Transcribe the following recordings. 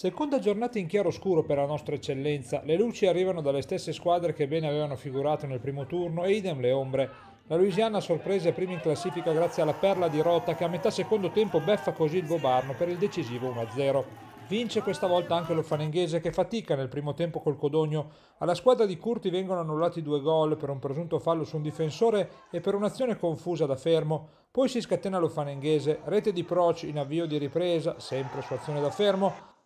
Seconda giornata in chiaroscuro per la nostra eccellenza, le luci arrivano dalle stesse squadre che bene avevano figurato nel primo turno e idem le ombre. La Louisiana sorprese prima in classifica grazie alla perla di Rota che a metà secondo tempo beffa così il Gobarno per il decisivo 1-0. Vince questa volta anche lo Fanenghese che fatica nel primo tempo col Codogno. Alla squadra di Curti vengono annullati due gol per un presunto fallo su un difensore e per un'azione confusa da fermo. Poi si scatena lo Fanenghese, rete di Proc in avvio di ripresa, sempre su azione da fermo.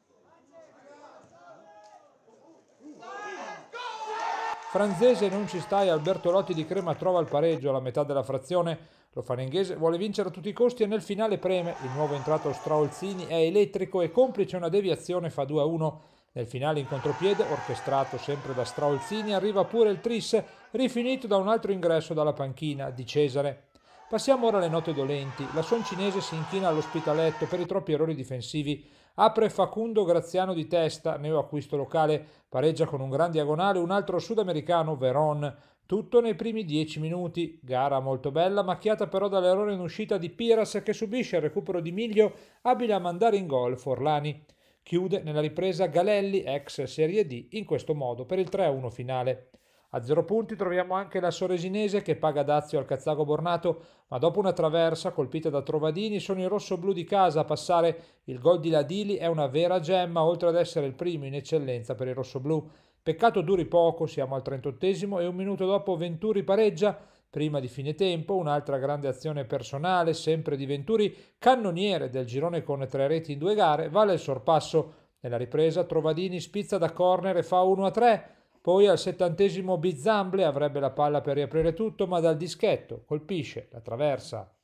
Franzese non ci stai, Alberto Lotti di Crema trova il pareggio alla metà della frazione. Lo faringhese vuole vincere a tutti i costi e nel finale preme. Il nuovo entrato Straolzini è elettrico e complice una deviazione fa 2-1. Nel finale in contropiede, orchestrato sempre da Straolzini, arriva pure il tris, rifinito da un altro ingresso dalla panchina di Cesare. Passiamo ora alle note dolenti. La Son cinese si inchina all'ospitaletto per i troppi errori difensivi. Apre Facundo Graziano di testa, neoacquisto locale, pareggia con un gran diagonale un altro sudamericano, Veron. Tutto nei primi dieci minuti. Gara molto bella, macchiata però dall'errore in uscita di Piras che subisce il recupero di Miglio, abile a mandare in gol Forlani. Chiude nella ripresa Galelli, ex Serie D, in questo modo per il 3-1 finale. A zero punti troviamo anche la Soresinese che paga dazio al Cazzago Bornato, ma dopo una traversa colpita da Trovadini sono i rossoblù di casa a passare. Il gol di Ladili è una vera gemma, oltre ad essere il primo in eccellenza per i rossoblù. Peccato duri poco, siamo al 38 e un minuto dopo Venturi pareggia. Prima di fine tempo, un'altra grande azione personale, sempre di Venturi, cannoniere del girone con tre reti in due gare, vale il sorpasso. Nella ripresa Trovadini spizza da corner e fa 1 3. Poi al settantesimo Bizzamble avrebbe la palla per riaprire tutto, ma dal dischetto colpisce la traversa